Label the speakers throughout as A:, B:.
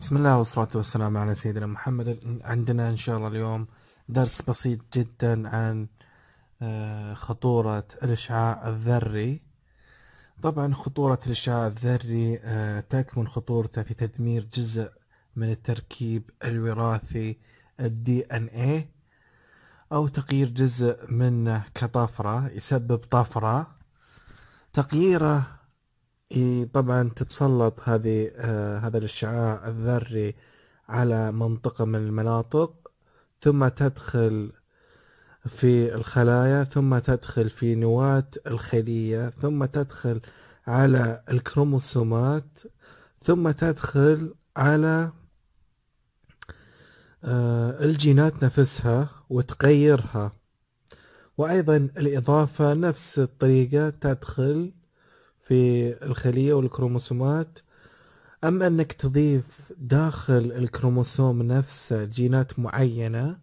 A: بسم الله والصلاة والسلام على سيدنا محمد عندنا إن شاء الله اليوم درس بسيط جدا عن آه، خطورة الإشعاع الذري طبعا خطورة الإشعاع الذري آه، تكمن خطورته في تدمير جزء من التركيب الوراثي الدي ان أو تغيير جزء منه كطفرة يسبب طفرة تغييره طبعا تتسلط هذه آه هذا الاشعاع الذري على منطقة من المناطق ثم تدخل في الخلايا ثم تدخل في نواة الخلية ثم تدخل على الكروموسومات ثم تدخل على آه، الجينات نفسها وتغيرها وأيضا الإضافة نفس الطريقة تدخل في الخلية والكروموسومات أم أنك تضيف داخل الكروموسوم نفسه جينات معينة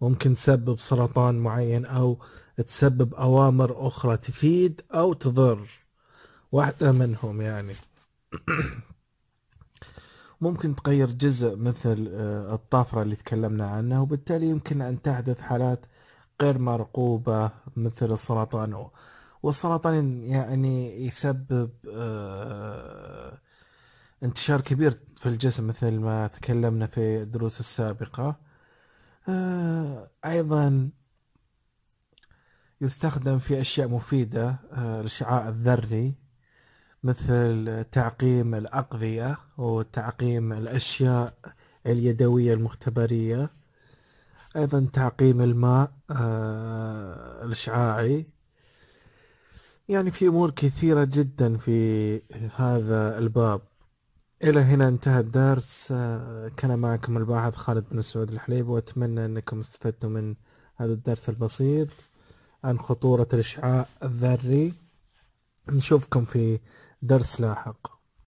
A: ممكن تسبب سرطان معين أو تسبب أوامر أخرى تفيد أو تضر واحدة منهم يعني ممكن تغير جزء مثل آه، الطفرة اللي تكلمنا عنها وبالتالي يمكن أن تحدث حالات غير مرقوبة مثل السرطان والسرطان يعني يسبب آه، انتشار كبير في الجسم مثل ما تكلمنا في الدروس السابقة آه، أيضا يستخدم في أشياء مفيدة آه، الإشعاع الذري مثل تعقيم الأقذية وتعقيم الأشياء اليدوية المختبرية أيضا تعقيم الماء الإشعاعي يعني في أمور كثيرة جدا في هذا الباب إلى هنا انتهى الدرس كان معكم الباحث خالد بن سعود الحليب وأتمنى أنكم استفدتم من هذا الدرس البسيط عن خطورة الإشعاع الذري نشوفكم في درس لاحق